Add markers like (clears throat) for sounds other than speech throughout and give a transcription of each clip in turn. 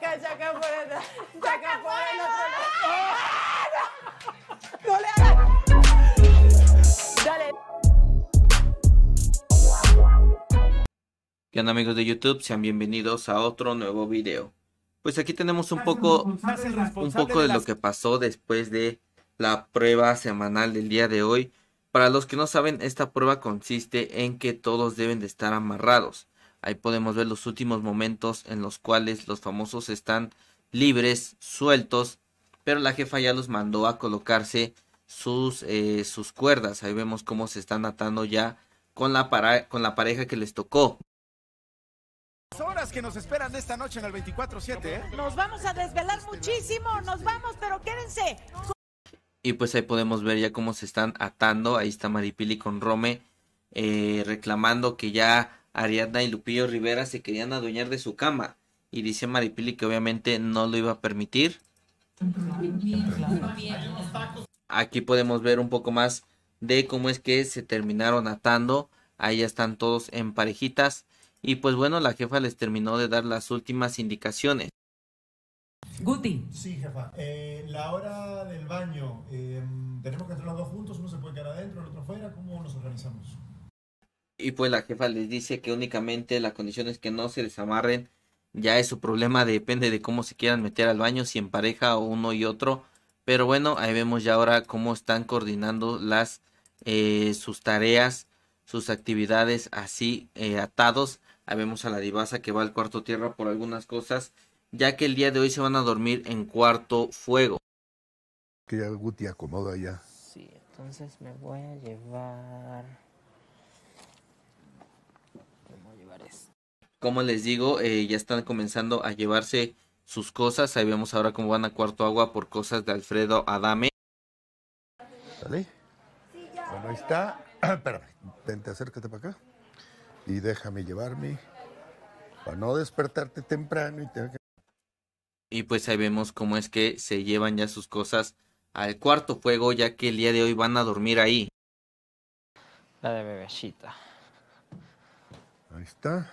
Chaca, ¡Ah! ¿Qué onda amigos de YouTube? Sean bienvenidos a otro nuevo video. Pues aquí tenemos un poco, un poco de lo que pasó después de la prueba semanal del día de hoy. Para los que no saben, esta prueba consiste en que todos deben de estar amarrados. Ahí podemos ver los últimos momentos en los cuales los famosos están libres, sueltos, pero la jefa ya los mandó a colocarse sus, eh, sus cuerdas. Ahí vemos cómo se están atando ya con la, con la pareja que les tocó. horas que nos esperan esta noche en el 24-7. ¿eh? Nos vamos a desvelar muchísimo, nos vamos, pero quédense. Y pues ahí podemos ver ya cómo se están atando. Ahí está Maripili con Rome eh, reclamando que ya Ariadna y Lupillo Rivera se querían adueñar de su cama. Y dice Maripili que obviamente no lo iba a permitir. Aquí podemos ver un poco más de cómo es que se terminaron atando. Ahí ya están todos en parejitas. Y pues bueno, la jefa les terminó de dar las últimas indicaciones. Guti. Sí, jefa. Eh, la hora del baño, eh, ¿tenemos que entrar los dos juntos? ¿Uno se puede quedar adentro, el otro fuera? Y pues la jefa les dice que únicamente la condición es que no se desamarren ya es su problema, depende de cómo se quieran meter al baño, si en pareja o uno y otro. Pero bueno, ahí vemos ya ahora cómo están coordinando las eh, sus tareas, sus actividades así eh, atados. Ahí vemos a la divasa que va al cuarto tierra por algunas cosas, ya que el día de hoy se van a dormir en cuarto fuego. Que ya Guti acomoda ya. Sí, entonces me voy a llevar. como les digo, eh, ya están comenzando a llevarse sus cosas. Ahí vemos ahora cómo van a cuarto agua por cosas de Alfredo Adame. ¿Vale? Bueno, ahí está. (clears throat) espérame, vente, acércate para acá. Y déjame llevarme para no despertarte temprano y Y pues ahí vemos cómo es que se llevan ya sus cosas al cuarto fuego, ya que el día de hoy van a dormir ahí. La de bebecita. Ahí está.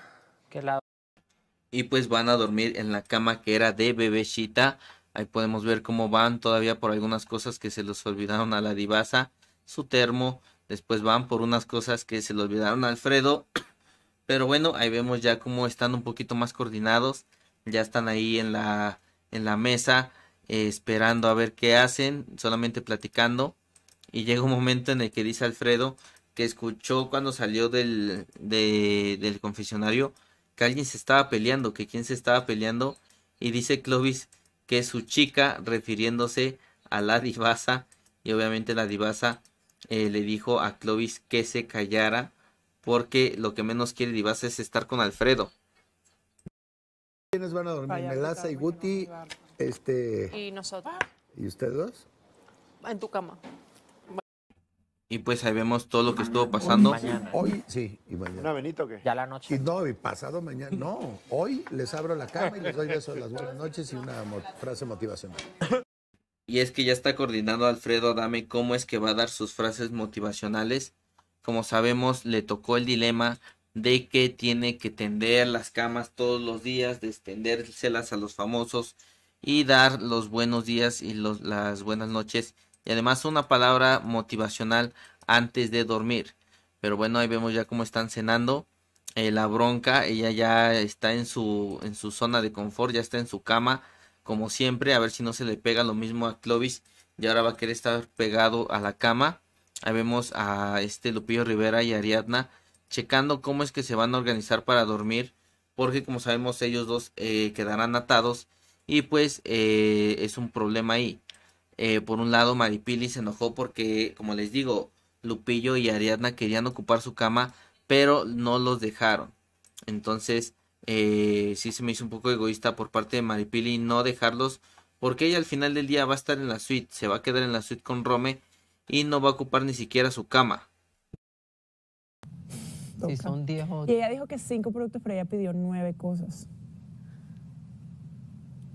Y pues van a dormir en la cama que era de bebecita. Ahí podemos ver cómo van todavía por algunas cosas que se los olvidaron a la divasa, su termo. Después van por unas cosas que se le olvidaron a Alfredo. (clears throat) Pero bueno, ahí vemos ya cómo están un poquito más coordinados. Ya están ahí en la, en la mesa eh, esperando a ver qué hacen, solamente platicando. Y llega un momento en el que dice Alfredo que escuchó cuando salió del, del confesionario que alguien se estaba peleando, que quién se estaba peleando. Y dice Clovis que su chica, refiriéndose a la divasa. Y obviamente la divasa eh, le dijo a Clovis que se callara. Porque lo que menos quiere divasa es estar con Alfredo. ¿Quiénes van a dormir? y Guti. Este. Y nosotros. ¿Y ustedes dos? En tu cama. Y pues ahí vemos todo lo que estuvo pasando. Hoy, hoy sí, y mañana. ¿Una Benito Ya la noche. Y no, y pasado mañana. No, hoy les abro la cama y les doy las buenas noches y una frase motivacional. Y es que ya está coordinando Alfredo Dame cómo es que va a dar sus frases motivacionales. Como sabemos, le tocó el dilema de que tiene que tender las camas todos los días, destendérselas a los famosos y dar los buenos días y los, las buenas noches y además una palabra motivacional antes de dormir. Pero bueno, ahí vemos ya cómo están cenando. Eh, la bronca, ella ya está en su, en su zona de confort, ya está en su cama, como siempre, a ver si no se le pega lo mismo a Clovis y ahora va a querer estar pegado a la cama. Ahí vemos a este Lupillo Rivera y Ariadna checando cómo es que se van a organizar para dormir, porque como sabemos ellos dos eh, quedarán atados y pues eh, es un problema ahí. Eh, por un lado, Maripili se enojó porque, como les digo, Lupillo y Ariadna querían ocupar su cama, pero no los dejaron. Entonces, eh, sí se me hizo un poco egoísta por parte de Maripili no dejarlos, porque ella al final del día va a estar en la suite, se va a quedar en la suite con Rome y no va a ocupar ni siquiera su cama. Sí, son y ella dijo que cinco productos, pero ella pidió nueve cosas.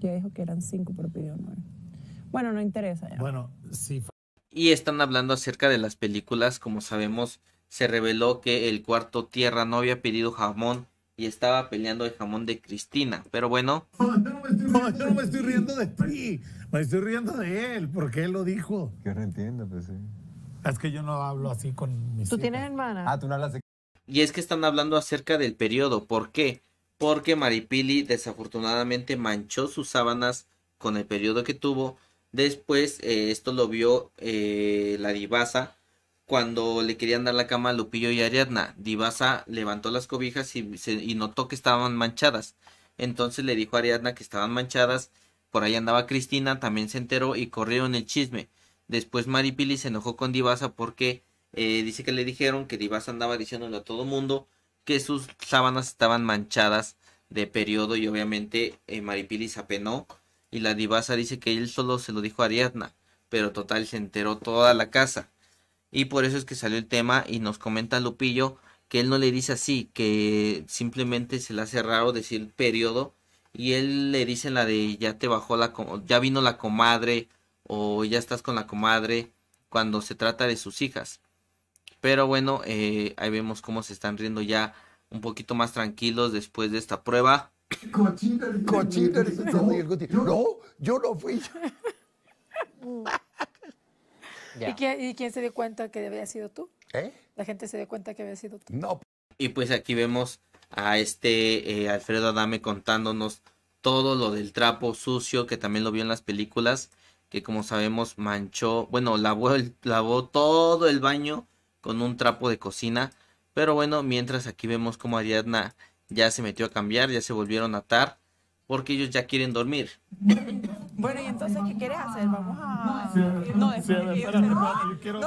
Ella dijo que eran cinco, pero pidió nueve. Bueno, no interesa. Ya. Bueno, sí. Y están hablando acerca de las películas, como sabemos, se reveló que el cuarto Tierra no había pedido jamón y estaba peleando el jamón de Cristina. Pero bueno. No, me estoy riendo, de ti. Me estoy riendo de él, porque él lo dijo. Que no entiendo, pues sí. Es que yo no hablo así con mis. Tú tienes hermana. Ah, tú no hablas de. Y es que están hablando acerca del periodo. ¿Por qué? Porque Maripili desafortunadamente manchó sus sábanas con el periodo que tuvo Después eh, esto lo vio eh, la divasa cuando le querían dar la cama a Lupillo y Ariadna. Divasa levantó las cobijas y, notó que estaban manchadas. Entonces le dijo a Ariadna que estaban manchadas. Por ahí andaba Cristina, también se enteró y corrieron el chisme. Después Maripili se enojó con Divasa porque eh, dice que le dijeron que Divasa andaba diciéndole a todo mundo que sus sábanas estaban manchadas de periodo y obviamente Maripili se apenó y la divasa dice que él solo se lo dijo a Ariadna, pero total se enteró toda la casa. Y por eso es que salió el tema y nos comenta Lupillo que él no le dice así, que simplemente se le hace raro decir periodo y él le dice la de ya te bajó la ya vino la comadre o ya estás con la comadre cuando se trata de sus hijas. Pero bueno, eh, ahí vemos cómo se están riendo ya un poquito más tranquilos después de esta prueba. Cochita No, yo no fui. (laughs) ¿Y, quién, se dio cuenta que había sido tú? ¿Eh? La gente se dio cuenta que había sido tú. No. Y pues aquí vemos a este eh, Alfredo Adame contándonos todo lo del trapo sucio que también lo vio en las películas que como sabemos manchó, bueno, lavó, lavó todo el baño con un trapo de cocina, pero bueno, mientras aquí vemos como Ariadna ya se metió a cambiar, ya se volvieron a atar, porque ellos ya quieren dormir. (laughs) Bueno, y entonces, ¿qué quieres hacer? Vamos a... No, no, no,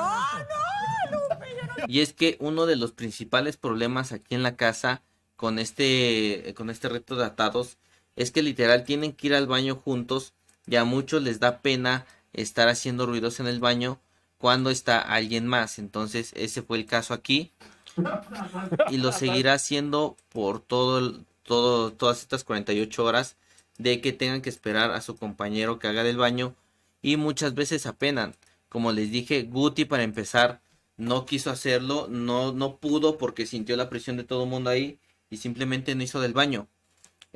Y es que uno de los principales problemas aquí en la casa con este, con este reto de atados es que literal tienen que ir al baño juntos y a muchos les da pena estar haciendo ruidos en el baño cuando está alguien más. Entonces, ese fue el caso aquí. (laughs) y lo seguirá haciendo por todo todo, todas estas 48 horas de que tengan que esperar a su compañero que haga del baño y muchas veces apenan. Como les dije, Guti para empezar no quiso hacerlo, no, no pudo porque sintió la presión de todo el mundo ahí y simplemente no hizo del baño.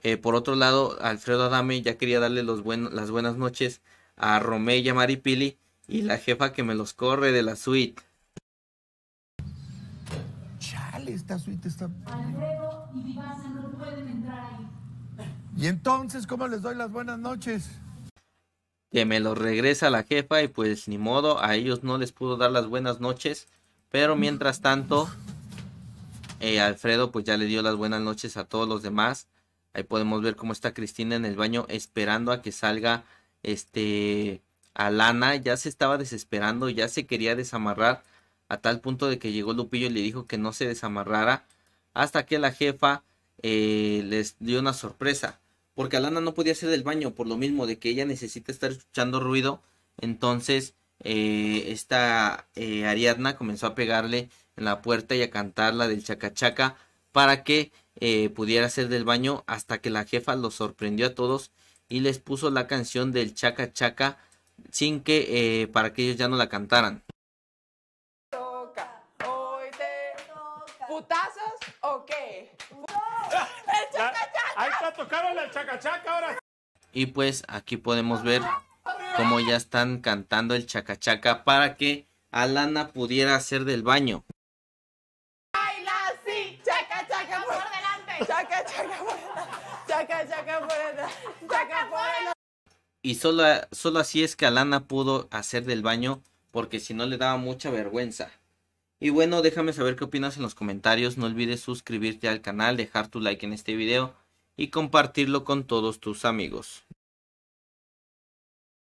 Eh, por otro lado, Alfredo Adame ya quería darle las buenas noches a Mari Maripili y la jefa que me los corre de la suite y entonces, ¿cómo les doy las buenas noches? Que me lo regresa la jefa y pues ni modo, a ellos no les pudo dar las buenas noches. Pero mientras tanto, eh, Alfredo pues ya le dio las buenas noches a todos los demás. Ahí podemos ver cómo está Cristina en el baño esperando a que salga este Alana. Ya se estaba desesperando, ya se quería desamarrar a tal punto de que llegó Lupillo y le dijo que no se desamarrara hasta que la jefa eh, les dio una sorpresa. Porque Alana no podía hacer del baño por lo mismo de que ella necesita estar escuchando ruido. Entonces eh, esta eh, Ariadna comenzó a pegarle en la puerta y a cantar la del chacachaca para que pudiera hacer del baño hasta que la jefa los sorprendió a todos y les puso la canción del chacachaca sin que para que ellos ya no la cantaran. putazos o qué? ¡El chacachaca! Ahí está tocando el chacachaca ahora. Y pues aquí podemos ver cómo ya están cantando el chacachaca para que Alana pudiera hacer del baño. ¡Baila así, ¡Chaca, chaca por delante! ¡Chaca, por delante! ¡Chaca, por delante! ¡Chaca por delante! Y solo, solo así es que Alana pudo hacer del baño porque si no le daba mucha vergüenza. Y bueno, déjame saber qué opinas en los comentarios. No olvides suscribirte al canal, dejar tu like en este video y compartirlo con todos tus amigos.